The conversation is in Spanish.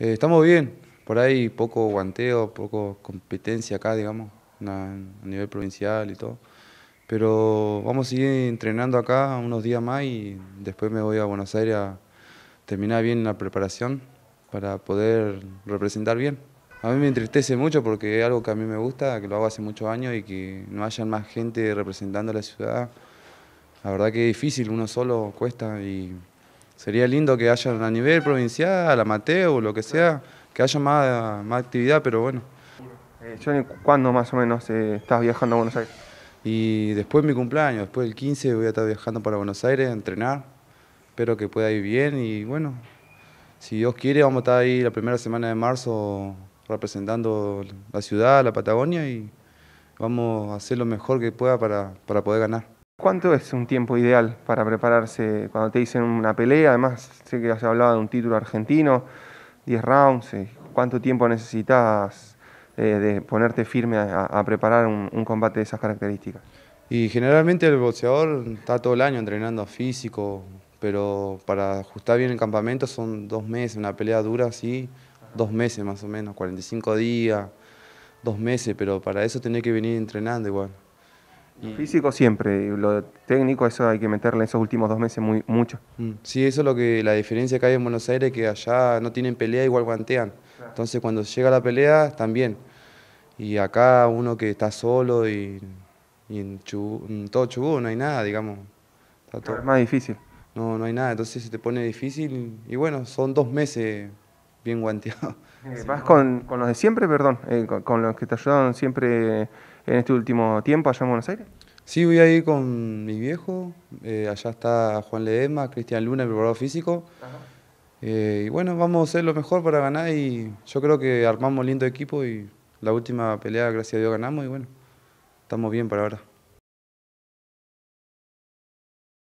Eh, estamos bien, por ahí poco guanteo, poco competencia acá, digamos, a, nivel provincial y todo. Pero vamos a seguir entrenando acá unos días más y después me voy a Buenos Aires a terminar bien la preparación para poder representar bien. A mí me entristece mucho porque es algo que a mí me gusta, que lo hago hace muchos años y que no haya más gente representando a la ciudad. La verdad que es difícil, uno solo cuesta y Sería lindo que haya a nivel provincial, amateur, lo que sea, que haya más, más actividad, pero bueno. Eh, Johnny, ¿cuándo más o menos eh, estás viajando a Buenos Aires? Y después de mi cumpleaños, después del 15, voy a estar viajando para Buenos Aires a entrenar. Espero que pueda ir bien y bueno, si Dios quiere, vamos a estar ahí la primera semana de marzo representando la ciudad, la Patagonia y vamos a hacer lo mejor que pueda para poder ganar. ¿Cuánto es un tiempo ideal para prepararse cuando te dicen una pelea? Además, sé que has hablado de un título argentino, 10 rounds. Eh, ¿Cuánto tiempo necesitas eh, de ponerte firme a, preparar un, combate de esas características? Y generalmente el boxeador está todo el año entrenando físico, pero para ajustar bien el campamento son dos meses, una pelea dura así, dos meses más o menos, 45 días, dos meses, pero para eso tenés que venir entrenando igual físico siempre, lo técnico, eso hay que meterle en esos últimos dos meses muy, mucho. Mm. Sí, eso es lo que la diferencia que hay en Buenos Aires, que allá no tienen pelea, igual guantean. Entonces cuando llega la pelea, también. Y acá uno que está solo y, en, todo Chubú no hay nada, digamos. Es más difícil. No, no hay nada, entonces se te pone difícil y bueno, son dos meses bien guanteado. Eh, ¿Vas con, con, los de siempre, perdón? Eh, con, los que te ayudaron siempre en este último tiempo allá en Buenos Aires? Sí, voy ahí con mi viejo. Eh, allá está Juan Ledesma, Cristian Luna, el preparador físico. y bueno, vamos a hacer lo mejor para ganar y yo creo que armamos lindo equipo y la última pelea, gracias a Dios, ganamos y bueno, estamos bien para ahora.